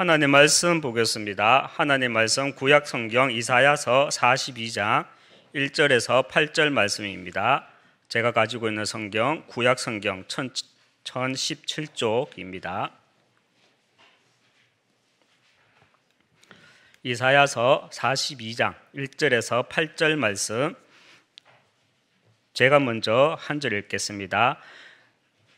하나님 말씀 보겠습니다. 하나님 말씀 구약 성경 이사야서 42장 1절에서 8절 말씀입니다. 제가 가지고 있는 성경 구약 성경 1017쪽입니다. 이사야서 42장 1절에서 8절 말씀 제가 먼저 한 절 읽겠습니다.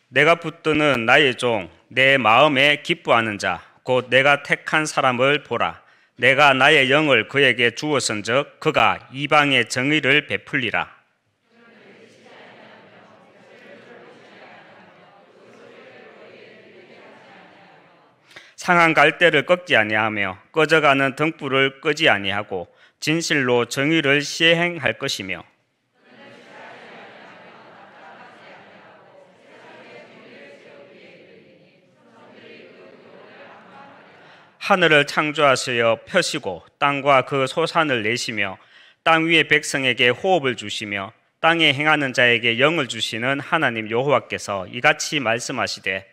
내가 붙드는 나의 종, 내 마음에 기뻐하는 자, 곧 내가 택한 사람을 보라. 내가 나의 영을 그에게 주었은즉 그가 이방의 정의를 베풀리라. 상한 갈대를 꺾지 아니하며 꺼져가는 등불을 끄지 아니하고 진실로 정의를 시행할 것이며 하늘을 창조하시어 펴시고 땅과 그 소산을 내시며 땅 위의 백성에게 호흡을 주시며 땅에 행하는 자에게 영을 주시는 하나님 여호와께서 이같이 말씀하시되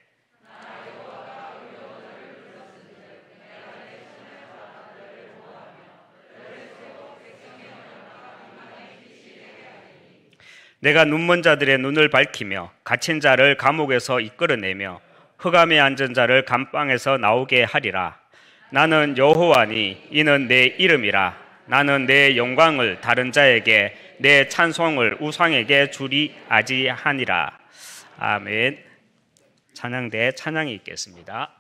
내가 눈먼 자들의 눈을 밝히며 갇힌 자를 감옥에서 이끌어내며 흑암에 앉은 자를 감방에서 나오게 하리라 나는 여호와니 이는 내 이름이라 나는 내 영광을 다른 자에게 내 찬송을 우상에게 주리 아지하니라 아멘 찬양대 찬양이 있겠습니다.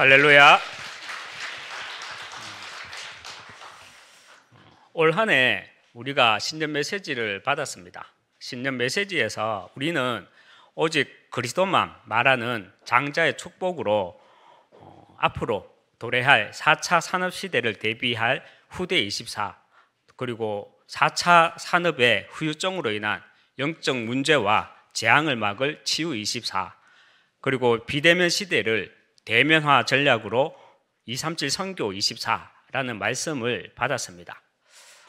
할렐루야. 올한해 우리가 신년 메시지를 받았습니다. 신년 메시지에서 우리는 오직 그리스도만 말하는 장자의 축복으로 어, 앞으로 도래할 4차 산업 시대를 대비할 후대 24 그리고 4차 산업의 후유증으로 인한 영적 문제와 재앙을 막을 치유 24 그리고 비대면 시대를 대면화 전략으로 237 선교 24라는 말씀을 받았습니다.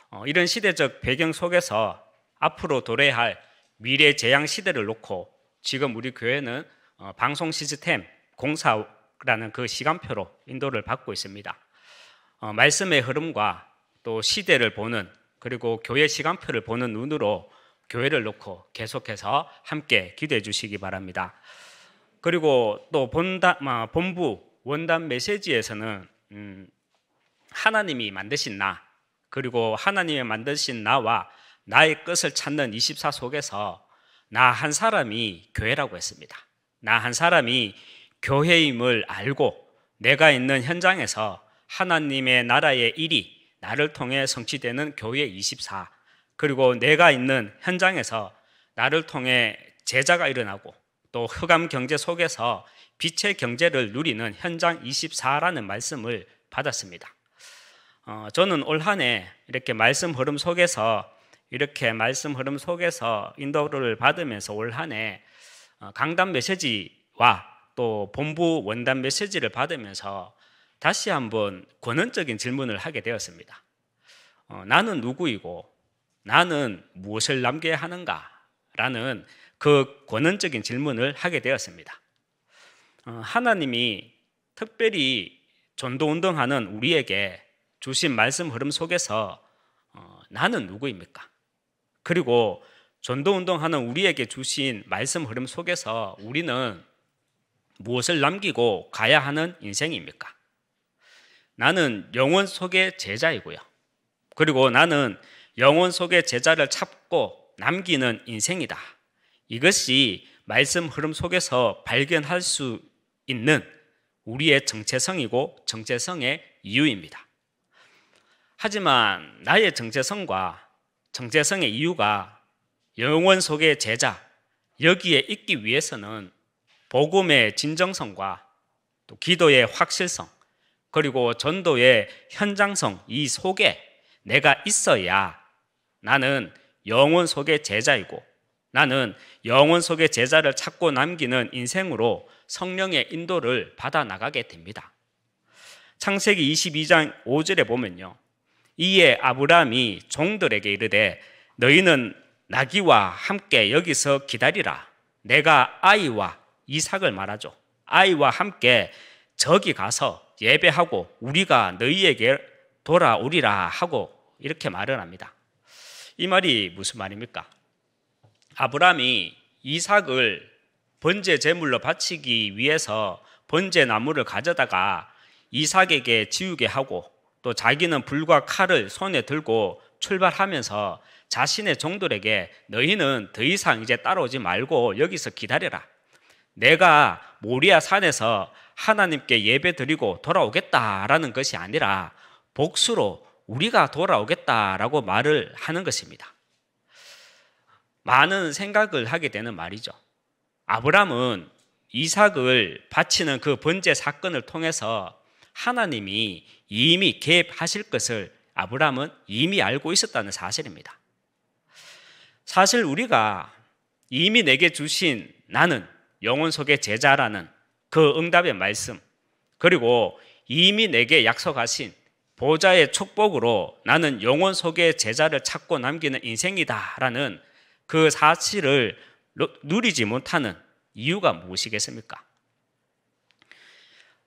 어, 이런 시대적 배경 속에서 앞으로 도래할 미래 재앙 시대를 놓고 지금 우리 교회는 어, 방송 시스템 공사라는 그 시간표로 인도를 받고 있습니다. 어, 말씀의 흐름과 또 시대를 보는 그리고 교회 시간표를 보는 눈으로 교회를 놓고 계속해서 함께 기도해 주시기 바랍니다. 그리고 또 본다, 아, 본부 원단 메시지에서는 음, 하나님이 만드신 나 그리고 하나님이 만드신 나와 나의 끝을 찾는 24 속에서 나 한 사람이 교회라고 했습니다. 나 한 사람이 교회임을 알고 내가 있는 현장에서 하나님의 나라의 일이 나를 통해 성취되는 교회 24 그리고 내가 있는 현장에서 나를 통해 제자가 일어나고 또 흑암 경제 속에서 빛의 경제를 누리는 현장 24라는 말씀을 받았습니다. 어, 저는 올한해 이렇게 말씀 흐름 속에서 이렇게 말씀 흐름 속에서 인도를 받으면서 올한해 어, 강단 메시지와 또 본부 원단 메시지를 받으면서 다시 한번 권원적인 질문을 하게 되었습니다. 어, 나는 누구이고 나는 무엇을 남겨야 하는가? 라는 그 권원적인 질문을 하게 되었습니다. 어, 하나님이 특별히 전도 운동하는 우리에게 주신 말씀 흐름 속에서 어, 나는 누구입니까? 그리고 전도 운동하는 우리에게 주신 말씀 흐름 속에서 우리는 무엇을 남기고 가야 하는 인생입니까? 나는 영혼 속의 제자이고요. 그리고 나는 영혼 속의 제자를 찾고 남기는 인생이다. 이것이 말씀 흐름 속에서 발견할 수 있는 우리의 정체성이고 정체성의 이유입니다. 하지만 나의 정체성과 정체성의 이유가 영원 속의 제자 여기에 있기 위해서는 복음의 진정성과 또 기도의 확실성 그리고 전도의 현장성 이 속에 내가 있어야 나는 영원 속의 제자이고 나는 영혼 속의 제자를 찾고 남기는 인생으로 성령의 인도를 받아 나가게 됩니다. 창세기 22장 5절에 보면요. 이에 아브라함이 종들에게 이르되 너희는 나귀와 함께 여기서 기다리라. 내가 아이와 이삭을 말하죠. 아이와 함께 저기 가서 예배하고 우리가 너희에게 돌아오리라 하고 이렇게 말을 합니다. 이 말이 무슨 말입니까? 아브라함이 이삭을 번제 제물로 바치기 위해서 번제 나무를 가져다가 이삭에게 지우게 하고 또 자기는 불과 칼을 손에 들고 출발하면서 자신의 종들에게 너희는 더 이상 이제 따라오지 말고 여기서 기다려라. 내가 모리아 산에서 하나님께 예배 드리고 돌아오겠다라는 것이 아니라 복수로 우리가 돌아오겠다라고 말을 하는 것입니다. 많은 생각을 하게 되는 말이죠. 아브람은 이삭을 바치는 그 번제 사건을 통해서 하나님이 이미 개입하실 것을 아브람은 이미 알고 있었다는 사실입니다. 사실 우리가 이미 내게 주신 나는 영혼 속의 제자라는 그 응답의 말씀, 그리고 이미 내게 약속하신 보좌의 축복으로 나는 영혼 속의 제자를 찾고 남기는 인생이다라는 그 사실을 누리지 못하는 이유가 무엇이겠습니까?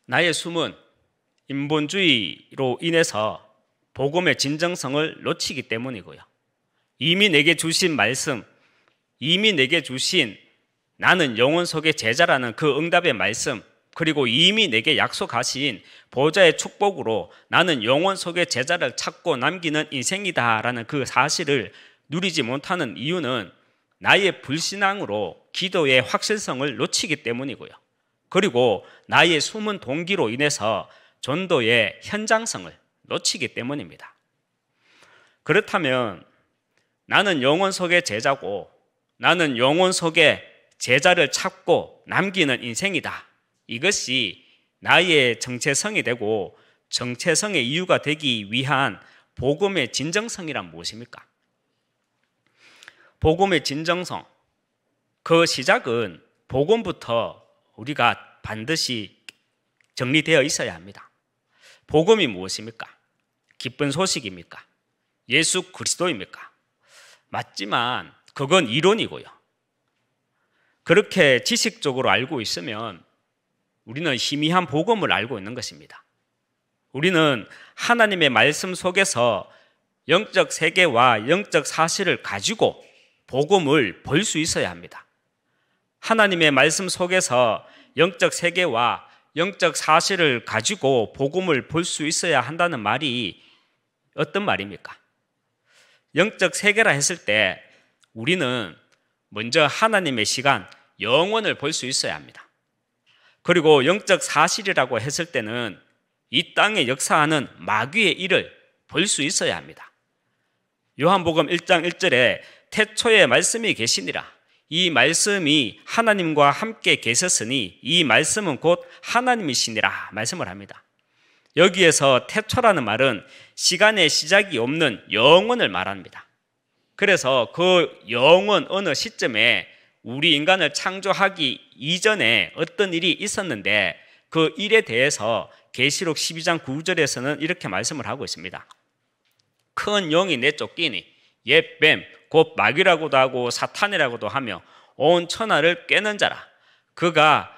나의 숨은 인본주의로 인해서 복음의 진정성을 놓치기 때문이고요. 이미 내게 주신 말씀, 이미 내게 주신 나는 영혼 속의 제자라는 그 응답의 말씀, 그리고 이미 내게 약속하신 보좌의 축복으로 나는 영혼 속의 제자를 찾고 남기는 인생이다라는 그 사실을 누리지 못하는 이유는 나의 불신앙으로 기도의 확실성을 놓치기 때문이고요. 그리고 나의 숨은 동기로 인해서 전도의 현장성을 놓치기 때문입니다. 그렇다면 나는 영혼 속의 제자고 나는 영혼 속의 제자를 찾고 남기는 인생이다. 이것이 나의 정체성이 되고 정체성의 이유가 되기 위한 복음의 진정성이란 무엇입니까? 복음의 진정성. 그 시작은 복음부터 우리가 반드시 정리되어 있어야 합니다. 복음이 무엇입니까? 기쁜 소식입니까? 예수 그리스도입니까? 맞지만 그건 이론이고요. 그렇게 지식적으로 알고 있으면 우리는 희미한 복음을 알고 있는 것입니다. 우리는 하나님의 말씀 속에서 영적 세계와 영적 사실을 가지고 복음을 볼 수 있어야 합니다. 하나님의 말씀 속에서 영적 세계와 영적 사실을 가지고 복음을 볼 수 있어야 한다는 말이 어떤 말입니까? 영적 세계라 했을 때 우리는 먼저 하나님의 시간, 영원을 볼 수 있어야 합니다. 그리고 영적 사실이라고 했을 때는 이 땅에 역사하는 마귀의 일을 볼 수 있어야 합니다. 요한복음 1장 1절에 태초에 말씀이 계시니라. 이 말씀이 하나님과 함께 계셨으니 이 말씀은 곧 하나님이시니라 말씀을 합니다. 여기에서 태초라는 말은 시간의 시작이 없는 영원을 말합니다. 그래서 그 영원 어느 시점에 우리 인간을 창조하기 이전에 어떤 일이 있었는데 그 일에 대해서 계시록 12장 9절에서는 이렇게 말씀을 하고 있습니다. 큰 영이 내쫓기니 옛뱀 곧 마귀라고도 하고 사탄이라고도 하며 온 천하를 깨는 자라. 그가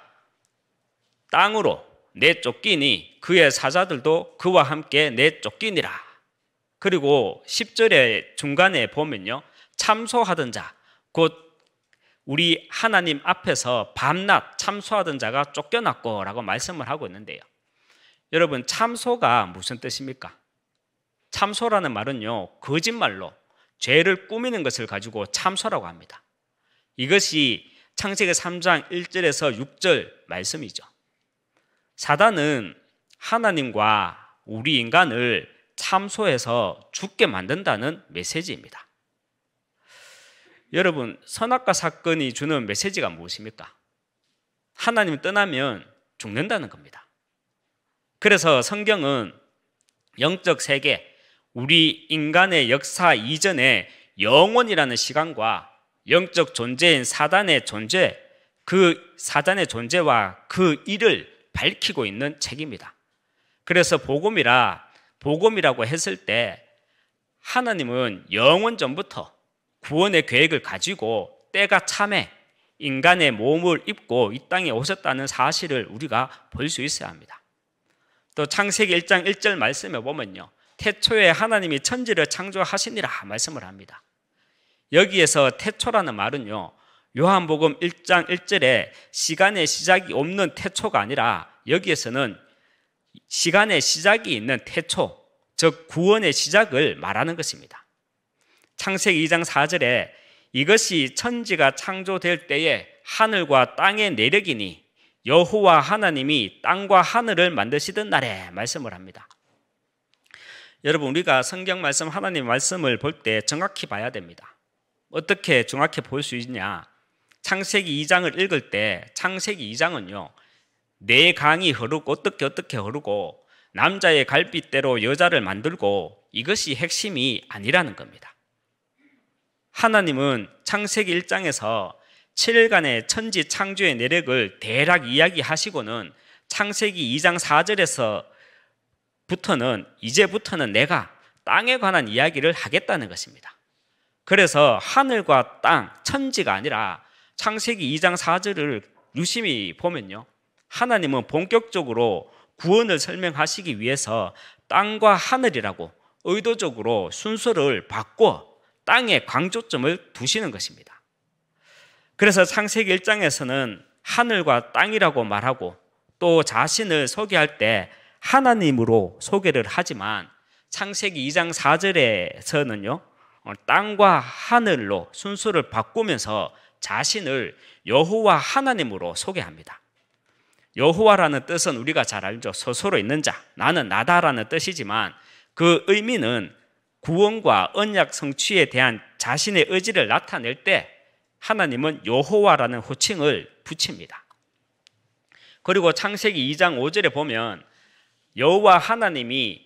땅으로 내쫓기니 그의 사자들도 그와 함께 내쫓기니라. 그리고 10절의 중간에 보면요. 참소하던 자, 곧 우리 하나님 앞에서 밤낮 참소하던 자가 쫓겨났고 라고 말씀을 하고 있는데요. 여러분, 참소가 무슨 뜻입니까? 참소라는 말은요, 거짓말로 죄를 꾸미는 것을 가지고 참소라고 합니다. 이것이 창세기 3장 1절에서 6절 말씀이죠. 사단은 하나님과 우리 인간을 참소해서 죽게 만든다는 메시지입니다. 여러분, 선악과 사건이 주는 메시지가 무엇입니까? 하나님 떠나면 죽는다는 겁니다. 그래서 성경은 영적 세계, 우리 인간의 역사 이전에 영혼이라는 시간과 영적 존재인 사단의 존재, 그 사단의 존재와 그 일을 밝히고 있는 책입니다. 그래서 복음이라, 복음이라고 했을 때 하나님은 영원 전부터 구원의 계획을 가지고 때가 참해 인간의 몸을 입고 이 땅에 오셨다는 사실을 우리가 볼 수 있어야 합니다. 또 창세기 1장 1절 말씀에 보면요. 태초에 하나님이 천지를 창조하시니라 말씀을 합니다. 여기에서 태초라는 말은요. 요한복음 1장 1절에 시간의 시작이 없는 태초가 아니라 여기에서는 시간의 시작이 있는 태초, 즉 구원의 시작을 말하는 것입니다. 창세기 2장 4절에 이것이 천지가 창조될 때에 하늘과 땅의 내력이니 여호와 하나님이 땅과 하늘을 만드시던 날에 말씀을 합니다. 여러분 우리가 성경 말씀 하나님 말씀을 볼 때 정확히 봐야 됩니다. 어떻게 정확히 볼 수 있냐? 창세기 2장을 읽을 때 창세기 2장은요. 네 강이 흐르고 어떻게 어떻게 흐르고 남자의 갈빗대로 여자를 만들고 이것이 핵심이 아니라는 겁니다. 하나님은 창세기 1장에서 7일간의 천지 창조의 내력을 대략 이야기하시고는 창세기 2장 4절에서 부터는 이제부터는 내가 땅에 관한 이야기를 하겠다는 것입니다. 그래서 하늘과 땅, 천지가 아니라 창세기 2장 4절을 유심히 보면요. 하나님은 본격적으로 구원을 설명하시기 위해서 땅과 하늘이라고 의도적으로 순서를 바꿔 땅에 강조점을 두시는 것입니다. 그래서 창세기 1장에서는 하늘과 땅이라고 말하고 또 자신을 소개할 때 하나님으로 소개를 하지만 창세기 2장 4절에서는요. 어, 땅과 하늘로 순서를 바꾸면서 자신을 여호와 하나님으로 소개합니다. 여호와라는 뜻은 우리가 잘 알죠. 스스로 있는 자, 나는 나다라는 뜻이지만 그 의미는 구원과 언약 성취에 대한 자신의 의지를 나타낼 때 하나님은 여호와라는 호칭을 붙입니다. 그리고 창세기 2장 5절에 보면 여호와 하나님이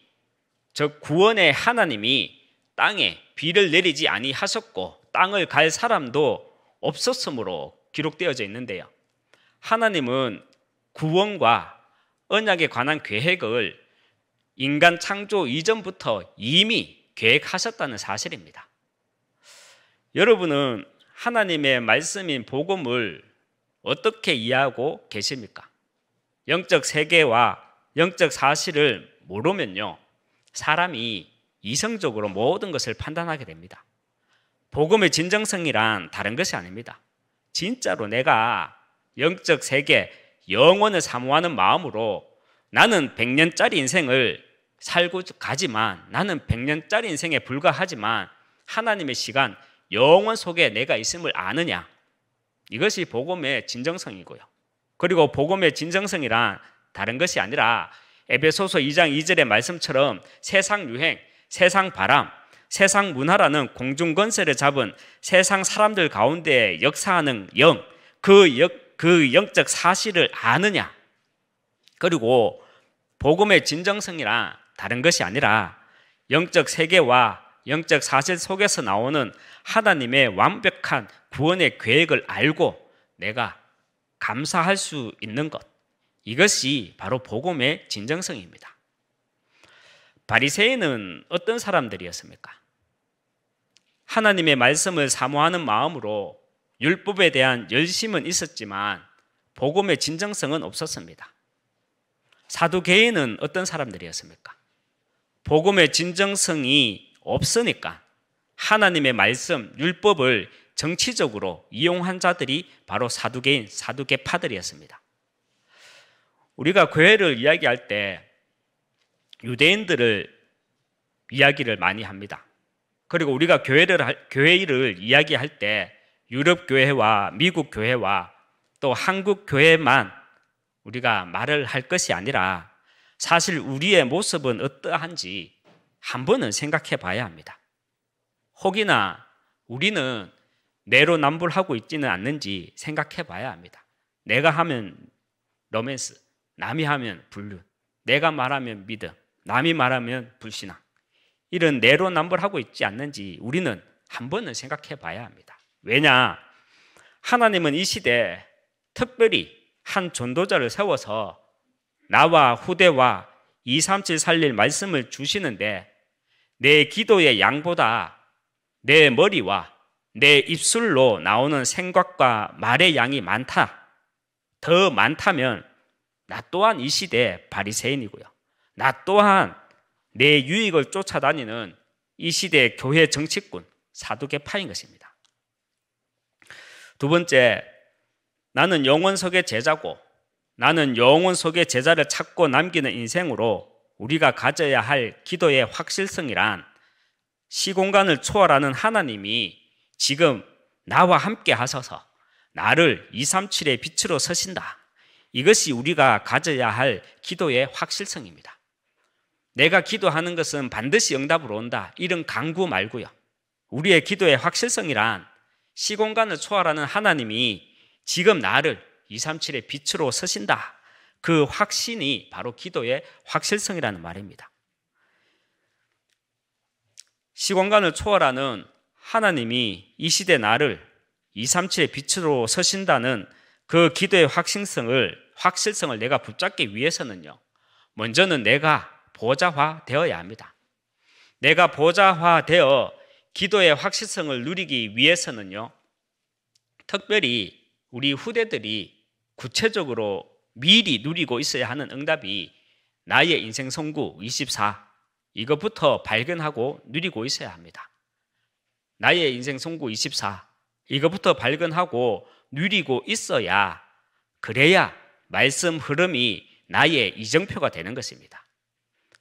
즉 구원의 하나님이 땅에 비를 내리지 아니하셨고 땅을 갈 사람도 없었으므로 기록되어져 있는데요. 하나님은 구원과 언약에 관한 계획을 인간 창조 이전부터 이미 계획하셨다는 사실입니다. 여러분은 하나님의 말씀인 복음을 어떻게 이해하고 계십니까? 영적 세계와 영적 사실을 모르면요. 사람이 이성적으로 모든 것을 판단하게 됩니다. 복음의 진정성이란 다른 것이 아닙니다. 진짜로 내가 영적 세계, 영원을 사모하는 마음으로 나는 100년짜리 인생을 살고 가지만 나는 100년짜리 인생에 불과하지만 하나님의 시간, 영원 속에 내가 있음을 아느냐. 이것이 복음의 진정성이고요. 그리고 복음의 진정성이란 다른 것이 아니라 에베소서 2장 2절의 말씀처럼 세상 유행, 세상 바람, 세상 문화라는 공중 건세를 잡은 세상 사람들 가운데 역사하는 영, 그, 역, 그 영적 사실을 아느냐. 그리고 복음의 진정성이라 다른 것이 아니라 영적 세계와 영적 사실 속에서 나오는 하나님의 완벽한 구원의 계획을 알고 내가 감사할 수 있는 것. 이것이 바로 복음의 진정성입니다. 바리새인은 어떤 사람들이었습니까? 하나님의 말씀을 사모하는 마음으로 율법에 대한 열심은 있었지만 복음의 진정성은 없었습니다. 사두개인은 어떤 사람들이었습니까? 복음의 진정성이 없으니까 하나님의 말씀, 율법을 정치적으로 이용한 자들이 바로 사두개인, 사두개파들이었습니다. 우리가 교회를 이야기할 때 유대인들을 이야기를 많이 합니다. 그리고 우리가 교회를 교회 일을 이야기할 때 유럽 교회와 미국 교회와 또 한국 교회만 우리가 말을 할 것이 아니라 사실 우리의 모습은 어떠한지 한 번은 생각해 봐야 합니다. 혹이나 우리는 내로남불하고 있지는 않는지 생각해 봐야 합니다. 내가 하면 로맨스, 남이 하면 불륜, 내가 말하면 믿음, 남이 말하면 불신앙. 이런 내로남불하고 있지 않는지 우리는 한 번은 생각해 봐야 합니다. 왜냐? 하나님은 이 시대에 특별히 한 전도자를 세워서 나와 후대와 237 살릴 말씀을 주시는데 내 기도의 양보다 내 머리와 내 입술로 나오는 생각과 말의 양이 많다. 더 많다면 나 또한 이 시대의 바리새인이고요. 나 또한 내 유익을 쫓아다니는 이 시대의 교회 정치꾼, 사두개파인 것입니다. 두 번째, 나는 영원 속의 제자고 나는 영원 속의 제자를 찾고 남기는 인생으로 우리가 가져야 할 기도의 확실성이란 시공간을 초월하는 하나님이 지금 나와 함께 하셔서 나를 237의 빛으로 서신다. 이것이 우리가 가져야 할 기도의 확실성입니다. 내가 기도하는 것은 반드시 응답으로 온다. 이런 강구 말고요. 우리의 기도의 확실성이란 시공간을 초월하는 하나님이 지금 나를 237의 빛으로 서신다. 그 확신이 바로 기도의 확실성이라는 말입니다. 시공간을 초월하는 하나님이 이 시대 나를 237의 빛으로 서신다는 그 기도의 확신성을 확실성을 내가 붙잡기 위해서는요. 먼저는 내가 보좌화 되어야 합니다. 내가 보좌화 되어 기도의 확실성을 누리기 위해서는요. 특별히 우리 후대들이 구체적으로 미리 누리고 있어야 하는 응답이 나의 인생 성구 24 이것부터 발견하고 누리고 있어야 합니다. 나의 인생 송구 24. 이것부터 발견하고 누리고 있어야 그래야 말씀 흐름이 나의 이정표가 되는 것입니다.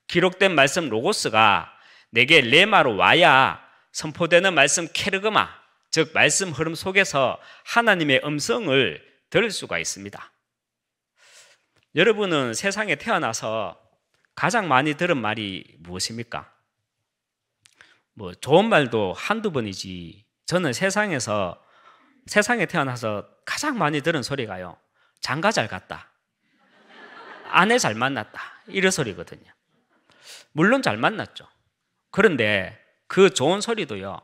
기록된 말씀 로고스가 내게 레마로 와야 선포되는 말씀 케르그마, 즉 말씀 흐름 속에서 하나님의 음성을 들을 수가 있습니다. 여러분은 세상에 태어나서 가장 많이 들은 말이 무엇입니까? 뭐 좋은 말도 한두 번이지 저는 세상에서 세상에 태어나서 가장 많이 들은 소리가요. 장가 잘 갔다. 아내 잘 만났다. 이런 소리거든요. 물론 잘 만났죠. 그런데 그 좋은 소리도요.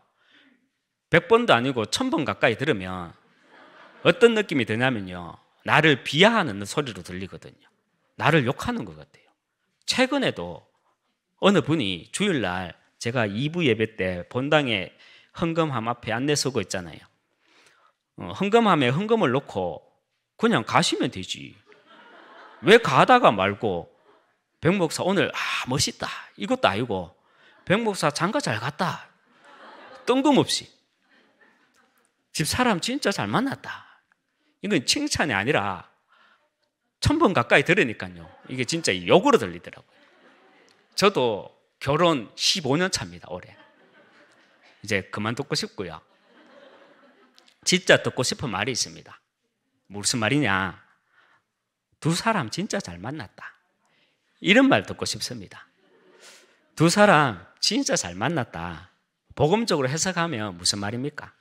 100번도 아니고 1000번 가까이 들으면 어떤 느낌이 드냐면요. 나를 비하하는 소리로 들리거든요. 나를 욕하는 것 같아요. 최근에도 어느 분이 주일날 제가 2부 예배 때 본당에 헌금함 앞에 안내 서고 있잖아요. 헌금함에 어, 헌금을 넣고 그냥 가시면 되지. 왜 가다가 말고 백목사 오늘 아 멋있다 이것도 아니고 백목사 장가 잘 갔다 뜬금없이 집 사람 진짜 잘 만났다 이건 칭찬이 아니라 천번 가까이 들으니까요 이게 진짜 욕으로 들리더라고요 저도 결혼 15년 차입니다 올해 이제 그만두고 싶고요 진짜 듣고 싶은 말이 있습니다. 무슨 말이냐? 두 사람 진짜 잘 만났다. 이런 말 듣고 싶습니다. 두 사람 진짜 잘 만났다. 복음적으로 해석하면 무슨 말입니까?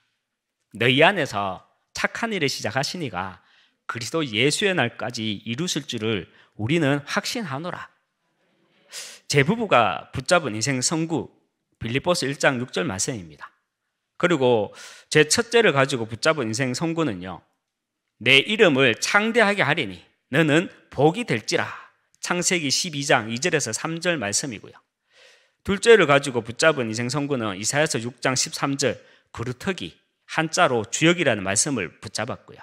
너희 안에서 착한 일을 시작하시니가 그리스도 예수의 날까지 이루실 줄을 우리는 확신하노라. 제 부부가 붙잡은 인생 성구 빌리포스 1장 6절 말씀입니다. 그리고 제 첫째를 가지고 붙잡은 인생 성구는요. 내 이름을 창대하게 하리니 너는 복이 될지라. 창세기 12장 2절에서 3절 말씀이고요. 둘째를 가지고 붙잡은 인생 성구는 이사야서 6장 13절 그루터기 한자로 주역이라는 말씀을 붙잡았고요.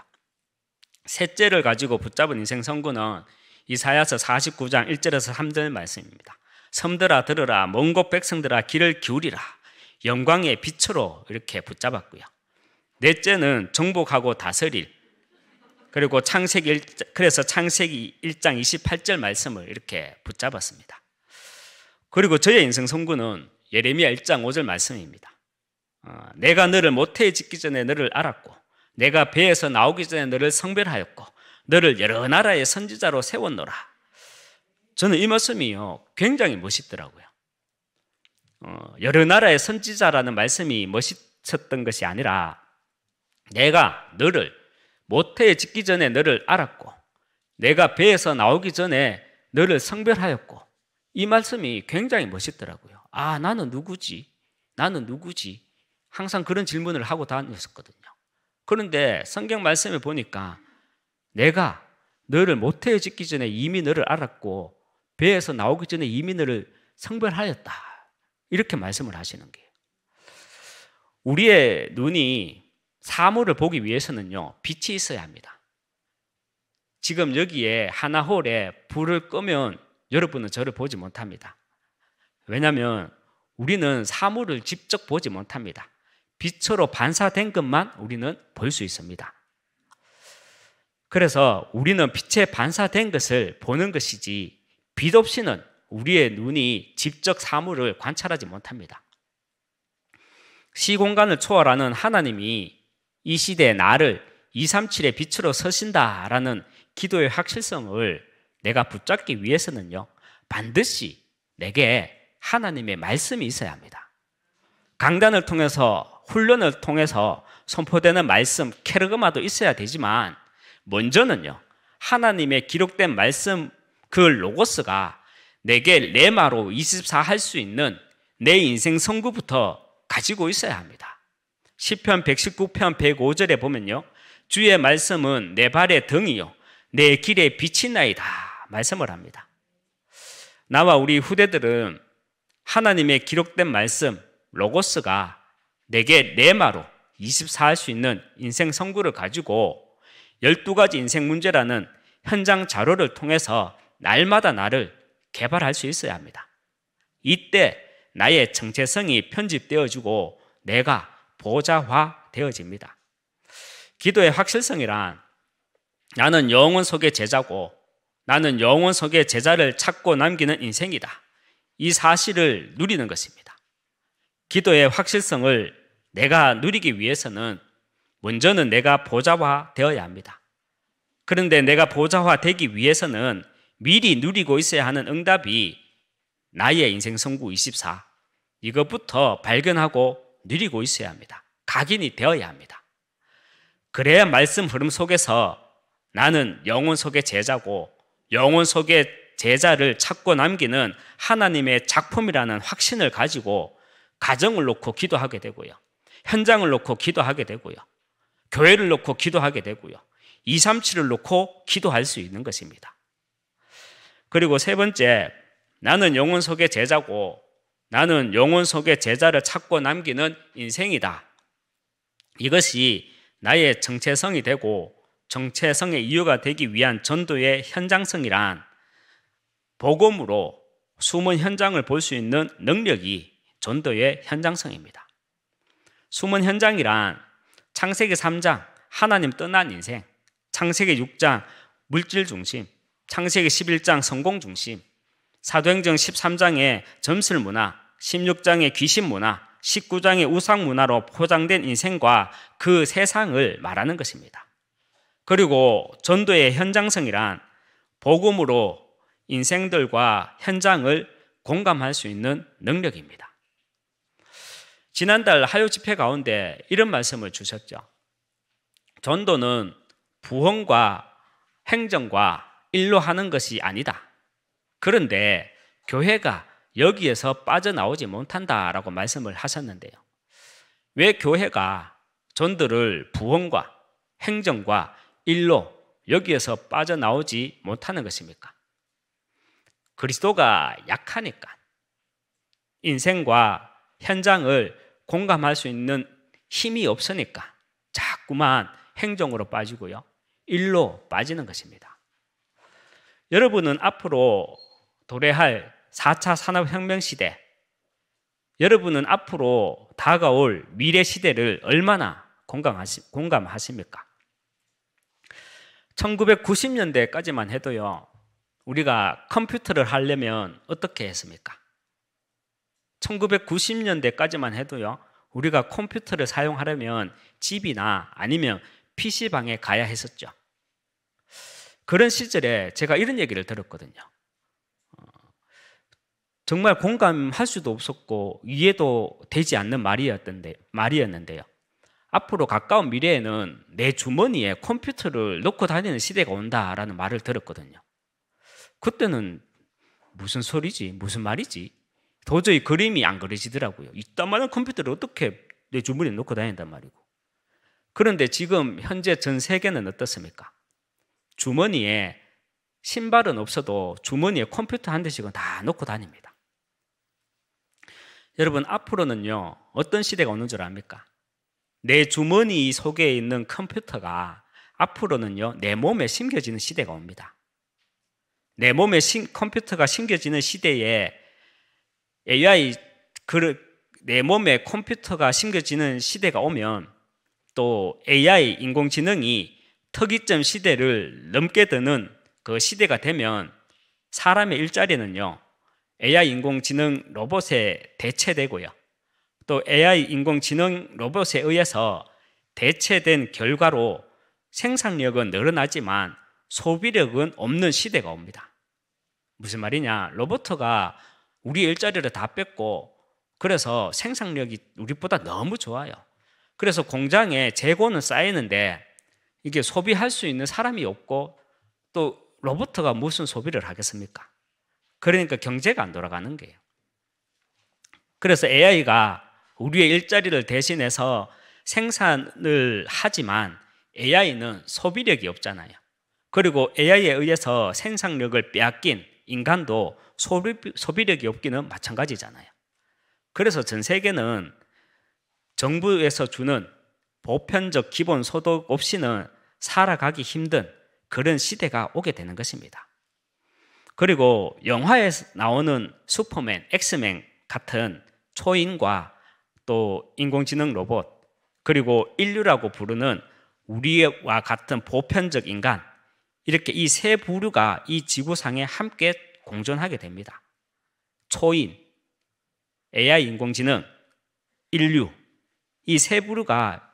셋째를 가지고 붙잡은 인생 성구는 이사야서 49장 1절에서 3절 말씀입니다. 섬들아 들으라 먼 곳 백성들아 길을 기울이라 영광의 빛으로 이렇게 붙잡았고요. 넷째는 정복하고 다스릴 그리고 창세기 1, 그래서 창세기 1장 28절 말씀을 이렇게 붙잡았습니다. 그리고 저의 인생 선구는 예레미야 1장 5절 말씀입니다. 어, 내가 너를 모태에 짓기 전에 너를 알았고 내가 배에서 나오기 전에 너를 성별하였고 너를 여러 나라의 선지자로 세웠노라. 저는 이 말씀이요 굉장히 멋있더라고요. 어, 여러 나라의 선지자라는 말씀이 멋있었던 것이 아니라 내가 너를 모태에 짓기 전에 너를 알았고 내가 배에서 나오기 전에 너를 성별하였고 이 말씀이 굉장히 멋있더라고요. 아, 나는 누구지? 나는 누구지? 항상 그런 질문을 하고 다녔었거든요. 그런데 성경 말씀을 보니까 내가 너를 모태에 짓기 전에 이미 너를 알았고 배에서 나오기 전에 이미 너를 성별하였다. 이렇게 말씀을 하시는 거예요. 우리의 눈이 사물을 보기 위해서는요, 빛이 있어야 합니다. 지금 여기에 하나 홀에 불을 끄면 여러분은 저를 보지 못합니다. 왜냐하면 우리는 사물을 직접 보지 못합니다. 빛으로 반사된 것만 우리는 볼 수 있습니다. 그래서 우리는 빛에 반사된 것을 보는 것이지 빛 없이는 우리의 눈이 직접 사물을 관찰하지 못합니다. 시공간을 초월하는 하나님이 이 시대의 나를 237의 빛으로 서신다라는 기도의 확실성을 내가 붙잡기 위해서는요, 반드시 내게 하나님의 말씀이 있어야 합니다. 강단을 통해서, 훈련을 통해서 선포되는 말씀, 캐르그마도 있어야 되지만, 먼저는요, 하나님의 기록된 말씀, 그 로고스가 내게 레마로 24할 수 있는 내 인생 선구부터 가지고 있어야 합니다. 10편 119편 105절에 보면요. 주의 말씀은 내 발의 등이요. 내 길에 비친나이다. 말씀을 합니다. 나와 우리 후대들은 하나님의 기록된 말씀, 로고스가 내게 레마로 24할 수 있는 인생 선구를 가지고 12가지 인생 문제라는 현장 자료를 통해서 날마다 나를 개발할 수 있어야 합니다. 이때 나의 정체성이 편집되어지고 내가 보좌화 되어집니다. 기도의 확실성이란 나는 영혼 속의 제자고 나는 영혼 속의 제자를 찾고 남기는 인생이다. 이 사실을 누리는 것입니다. 기도의 확실성을 내가 누리기 위해서는 먼저는 내가 보좌화 되어야 합니다. 그런데 내가 보좌화 되기 위해서는 미리 누리고 있어야 하는 응답이 나의 인생 성구 24 이것부터 발견하고 누리고 있어야 합니다. 각인이 되어야 합니다. 그래야 말씀 흐름 속에서 나는 영혼 속의 제자고 영혼 속의 제자를 찾고 남기는 하나님의 작품이라는 확신을 가지고 가정을 놓고 기도하게 되고요. 현장을 놓고 기도하게 되고요. 교회를 놓고 기도하게 되고요. 237을 놓고 기도할 수 있는 것입니다. 그리고 세 번째, 나는 영혼 속의 제자고 나는 영혼 속의 제자를 찾고 남기는 인생이다. 이것이 나의 정체성이 되고 정체성의 이유가 되기 위한 전도의 현장성이란 복음으로 숨은 현장을 볼 수 있는 능력이 전도의 현장성입니다. 숨은 현장이란 창세기 3장 하나님 떠난 인생, 창세기 6장 물질 중심, 창세기 11장 성공 중심, 사도행정 13장의 점술 문화, 16장의 귀신 문화, 19장의 우상 문화로 포장된 인생과 그 세상을 말하는 것입니다. 그리고 전도의 현장성이란 복음으로 인생들과 현장을 공감할 수 있는 능력입니다. 지난달 하요 집회 가운데 이런 말씀을 주셨죠. 전도는 부흥과 행정과 일로 하는 것이 아니다. 그런데 교회가 여기에서 빠져나오지 못한다라고 말씀을 하셨는데요. 왜 교회가 존들을 부원과 행정과 일로 여기에서 빠져나오지 못하는 것입니까? 그리스도가 약하니까 인생과 현장을 공감할 수 있는 힘이 없으니까 자꾸만 행정으로 빠지고요. 일로 빠지는 것입니다. 여러분은 앞으로 도래할 4차 산업혁명 시대, 여러분은 앞으로 다가올 미래 시대를 얼마나 공감하시, 공감하십니까? 1990년대까지만 해도요, 우리가 컴퓨터를 하려면 어떻게 했습니까? 1990년대까지만 해도요, 우리가 컴퓨터를 사용하려면 집이나 아니면 PC방에 가야 했었죠. 그런 시절에 제가 이런 얘기를 들었거든요. 어, 정말 공감할 수도 없었고 이해도 되지 않는 말이었던데 말이었는데요. 앞으로 가까운 미래에는 내 주머니에 컴퓨터를 넣고 다니는 시대가 온다라는 말을 들었거든요. 그때는 무슨 소리지? 무슨 말이지? 도저히 그림이 안 그려지더라고요. 이따만한 컴퓨터를 어떻게 내 주머니에 넣고 다닌단 말이고. 그런데 지금 현재 전 세계는 어떻습니까? 주머니에 신발은 없어도 주머니에 컴퓨터 한 대씩은 다놓고 다닙니다. 여러분 앞으로는요 어떤 시대가 오는 줄 압니까? 내 주머니 속에 있는 컴퓨터가 앞으로는요 내 몸에 심겨지는 시대가 옵니다. 내 몸에 심, 컴퓨터가 심겨지는 시대에 AI 그, 내 몸에 컴퓨터가 심겨지는 시대가 오면 또 AI 인공지능이 특이점 시대를 넘게 드는 그 시대가 되면 사람의 일자리는요, AI 인공지능 로봇에 대체되고요. 또 AI 인공지능 로봇에 의해서 대체된 결과로 생산력은 늘어나지만 소비력은 없는 시대가 옵니다. 무슨 말이냐? 로버트가 우리 일자리를 다 뺏고 그래서 생산력이 우리보다 너무 좋아요. 그래서 공장에 재고는 쌓이는데 이게 소비할 수 있는 사람이 없고 또 로버트가 무슨 소비를 하겠습니까? 그러니까 경제가 안 돌아가는 거예요. 그래서 AI가 우리의 일자리를 대신해서 생산을 하지만 AI는 소비력이 없잖아요. 그리고 AI에 의해서 생산력을 빼앗긴 인간도 소비, 소비력이 없기는 마찬가지잖아요. 그래서 전 세계는 정부에서 주는 보편적 기본 소득 없이는 살아가기 힘든 그런 시대가 오게 되는 것입니다. 그리고 영화에 나오는 슈퍼맨, 엑스맨 같은 초인과 또 인공지능 로봇, 그리고 인류라고 부르는 우리와 같은 보편적 인간, 이렇게 이 세 부류가 이 지구상에 함께 공존하게 됩니다. 초인, AI 인공지능, 인류, 이 세 부류가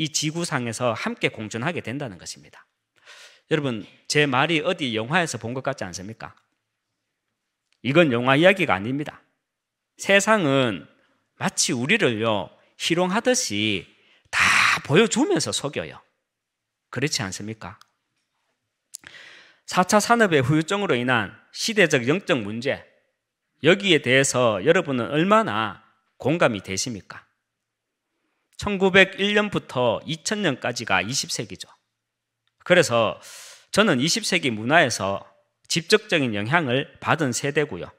이 지구상에서 함께 공존하게 된다는 것입니다. 여러분, 제 말이 어디 영화에서 본 것 같지 않습니까? 이건 영화 이야기가 아닙니다. 세상은 마치 우리를요, 희롱하듯이 다 보여주면서 속여요. 그렇지 않습니까? 4차 산업의 후유증으로 인한 시대적 영적 문제, 여기에 대해서 여러분은 얼마나 공감이 되십니까? 1901년부터 2000년까지가 20세기죠. 그래서 저는 20세기 문화에서 직접적인 영향을 받은 세대고요.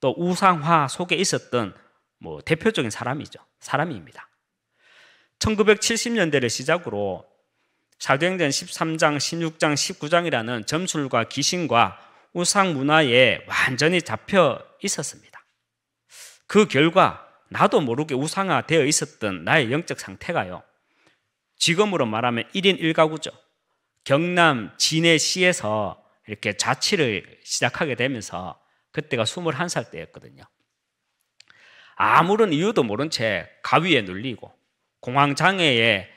또 우상화 속에 있었던 뭐 대표적인 사람이죠. 사람입니다. 1970년대를 시작으로 사도행전 13장, 16장, 19장이라는 점술과 귀신과 우상 문화에 완전히 잡혀 있었습니다. 그 결과 나도 모르게 우상화되어 있었던 나의 영적 상태가요. 지금으로 말하면 1인 1가구죠. 경남 진해시에서 이렇게 자취를 시작하게 되면서 그때가 21살 때였거든요. 아무런 이유도 모른 채 가위에 눌리고 공황장애에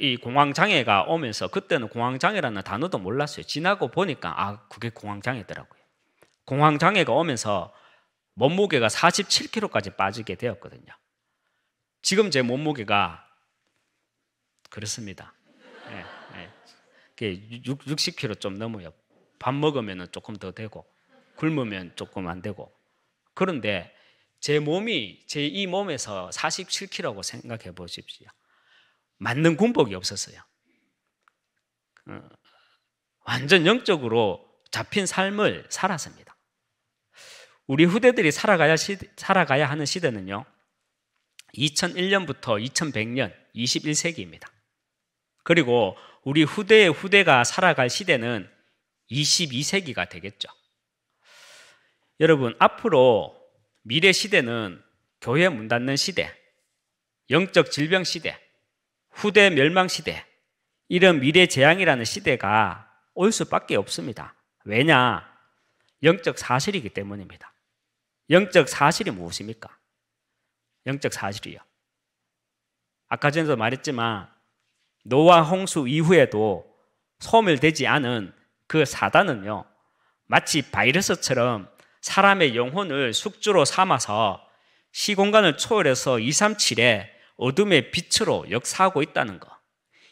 이 공황장애가 오면서 그때는 공황장애라는 단어도 몰랐어요. 지나고 보니까 아, 그게 공황장애더라고요. 공황장애가 오면서 몸무게가 47kg까지 빠지게 되었거든요. 지금 제 몸무게가 그렇습니다. 예, 예. 60kg 좀 넘어요. 밥 먹으면 조금 더 되고 굶으면 조금 안 되고 그런데 제 몸이 제 이 몸에서 47kg라고 생각해 보십시오. 맞는 군복이 없었어요. 어, 완전 영적으로 잡힌 삶을 살았습니다. 우리 후대들이 살아가야, 시, 살아가야 하는 시대는요. 2001년부터 2100년, 21세기입니다. 그리고 우리 후대의 후대가 살아갈 시대는 22세기가 되겠죠. 여러분, 앞으로 미래 시대는 교회 문 닫는 시대, 영적 질병 시대, 후대 멸망 시대, 이런 미래 재앙이라는 시대가 올 수밖에 없습니다. 왜냐? 영적 사실이기 때문입니다. 영적 사실이 무엇입니까? 영적 사실이요. 아까 전에도 말했지만 노아 홍수 이후에도 소멸되지 않은 그 사단은요. 마치 바이러스처럼 사람의 영혼을 숙주로 삼아서 시공간을 초월해서 237의 어둠의 빛으로 역사하고 있다는 것.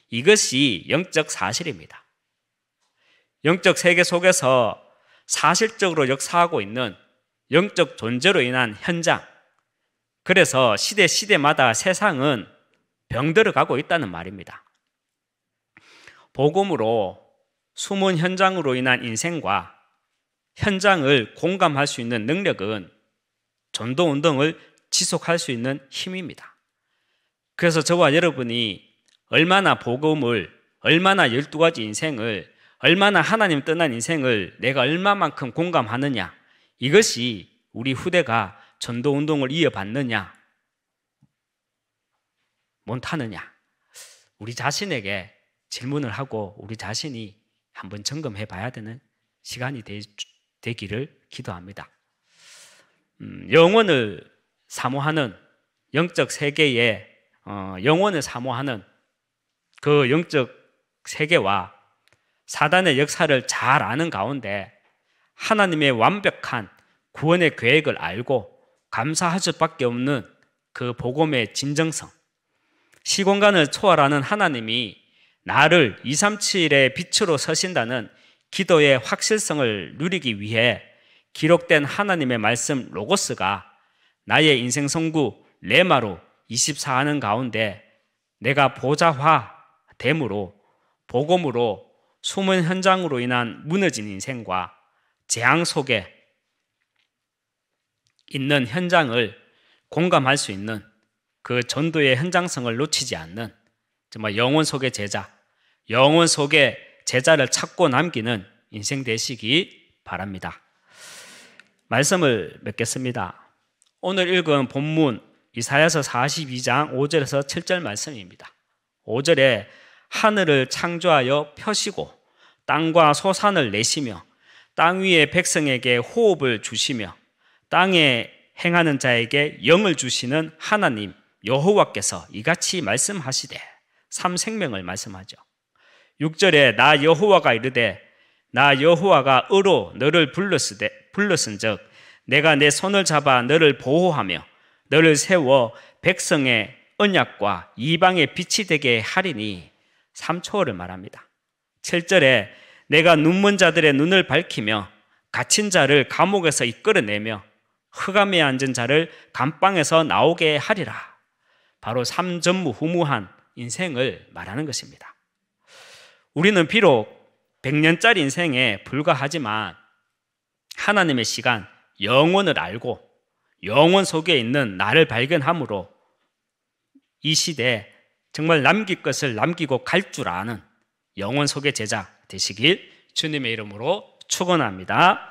이것이 영적 사실입니다. 영적 세계 속에서 사실적으로 역사하고 있는 영적 존재로 인한 현장. 그래서 시대 시대마다 세상은 병들어 가고 있다는 말입니다. 복음으로 숨은 현장으로 인한 인생과 현장을 공감할 수 있는 능력은 전도 운동을 지속할 수 있는 힘입니다. 그래서 저와 여러분이 얼마나 복음을, 얼마나 12가지 인생을, 얼마나 하나님 떠난 인생을 내가 얼마만큼 공감하느냐, 이것이 우리 후대가 전도 운동을 이어받느냐, 못하느냐, 우리 자신에게 질문을 하고 우리 자신이 한번 점검해 봐야 되는 시간이 되, 기를 기도합니다. 음, 영혼을 사모하는 영적 세계에 어, 영혼을 사모하는 그 영적 세계와 사단의 역사를 잘 아는 가운데 하나님의 완벽한 구원의 계획을 알고 감사할 수밖에 없는 그 복음의 진정성. 시공간을 초월하는 하나님이 나를 237의 빛으로 서신다는 기도의 확실성을 누리기 위해 기록된 하나님의 말씀 로고스가 나의 인생 성구 레마로 24하는 가운데 내가 보좌화 됨으로 복음으로 숨은 현장으로 인한 무너진 인생과 재앙 속에 있는 현장을 공감할 수 있는 그 전도의 현장성을 놓치지 않는 정말 영혼 속의 제자, 영혼 속의 제자를 찾고 남기는 인생 되시기 바랍니다. 말씀을 맺겠습니다. 오늘 읽은 본문 이사야서 42장 5절에서 7절 말씀입니다. 5절에 하늘을 창조하여 펴시고 땅과 소산을 내시며 땅 위의 백성에게 호흡을 주시며 땅에 행하는 자에게 영을 주시는 하나님 여호와께서 이같이 말씀하시되 삼생명을 말씀하죠. 6절에 나 여호와가 이르되 나 여호와가 의로 너를 불렀으되 불렀은즉 내가 내 손을 잡아 너를 보호하며 너를 세워 백성의 언약과 이방의 빛이 되게 하리니 삼초를 말합니다. 7절에 내가 눈먼 자들의 눈을 밝히며 갇힌 자를 감옥에서 이끌어내며 흑암에 앉은 자를 감방에서 나오게 하리라. 바로 삼전무후무한 인생을 말하는 것입니다. 우리는 비록 100년짜리 인생에 불과하지만 하나님의 시간, 영원을 알고 영원 속에 있는 나를 발견함으로 이 시대에 정말 남길 것을 남기고 갈 줄 아는 영원 속의 제자, 되시길 주님의 이름으로 축원합니다.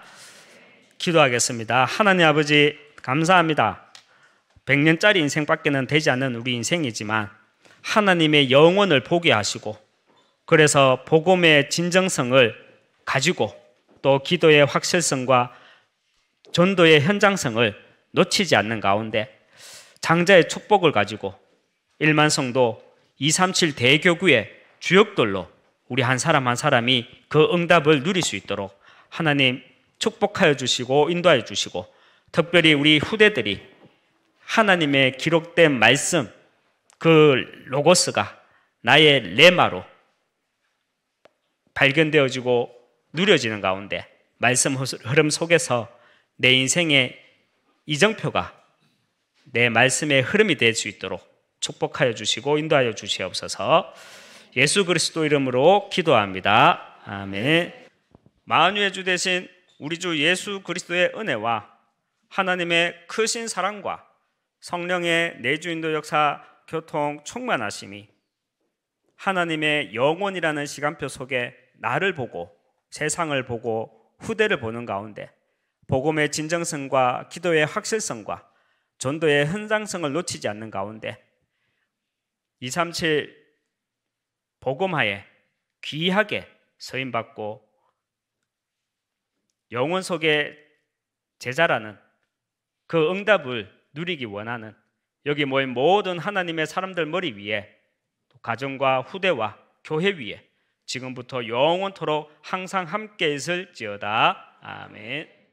기도하겠습니다. 하나님 아버지 감사합니다. 100년짜리 인생밖에는 되지 않는 우리 인생이지만 하나님의 영원을 보게 하시고 그래서 복음의 진정성을 가지고 또 기도의 확실성과 전도의 현장성을 놓치지 않는 가운데 장자의 축복을 가지고 일만성도 237 대교구의 주역들로 우리 한 사람 한 사람이 그 응답을 누릴 수 있도록 하나님 축복하여 주시고 인도하여 주시고 특별히 우리 후대들이 하나님의 기록된 말씀 그 로고스가 나의 레마로 발견되어지고 누려지는 가운데 말씀 흐름 속에서 내 인생의 이정표가 내 말씀의 흐름이 될 수 있도록 축복하여 주시고 인도하여 주시옵소서. 예수 그리스도 이름으로 기도합니다. 아멘. 만유의 주 대신 우리 주 예수 그리스도의 은혜와 하나님의 크신 사랑과 성령의 내주인도 역사 교통 충만하심이 하나님의 영원이라는 시간표 속에 나를 보고 세상을 보고 후대를 보는 가운데 복음의 진정성과 기도의 확실성과 전도의 현장성을 놓치지 않는 가운데 237 복음하에 귀하게 서임받고 영혼 속의 제자라는 그 응답을 누리기 원하는 여기 모인 모든 하나님의 사람들 머리 위에 가정과 후대와 교회 위에 지금부터 영원토록 항상 함께 있을지어다. 아멘.